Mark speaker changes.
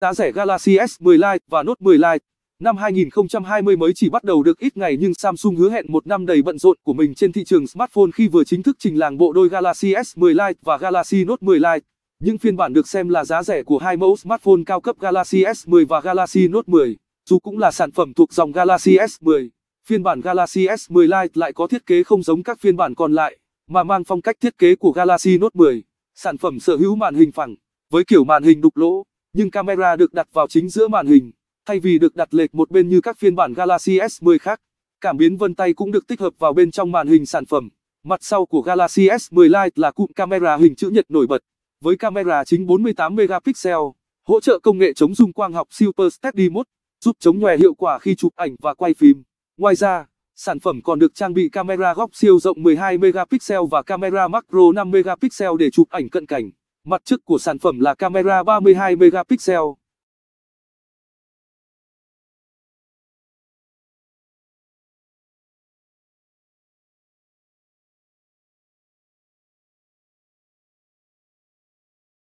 Speaker 1: Giá rẻ Galaxy S10 Lite và Note 10 Lite Năm 2020 mới chỉ bắt đầu được ít ngày nhưng Samsung hứa hẹn một năm đầy bận rộn của mình trên thị trường smartphone khi vừa chính thức trình làng bộ đôi Galaxy S10 Lite và Galaxy Note 10 Lite. Những phiên bản được xem là giá rẻ của hai mẫu smartphone cao cấp Galaxy S10 và Galaxy Note 10. Dù cũng là sản phẩm thuộc dòng Galaxy S10, phiên bản Galaxy S10 Lite lại có thiết kế không giống các phiên bản còn lại, mà mang phong cách thiết kế của Galaxy Note 10. Sản phẩm sở hữu màn hình phẳng, với kiểu màn hình đục lỗ nhưng camera được đặt vào chính giữa màn hình, thay vì được đặt lệch một bên như các phiên bản Galaxy S10 khác. Cảm biến vân tay cũng được tích hợp vào bên trong màn hình sản phẩm. Mặt sau của Galaxy S10 Lite là cụm camera hình chữ nhật nổi bật, với camera chính 48 megapixel, hỗ trợ công nghệ chống dung quang học Super Steady Mode, giúp chống nhòe hiệu quả khi chụp ảnh và quay phim. Ngoài ra, sản phẩm còn được trang bị camera góc siêu rộng 12 megapixel và camera macro 5 megapixel để chụp ảnh cận cảnh. Mặt trước của sản phẩm là camera 32 megapixel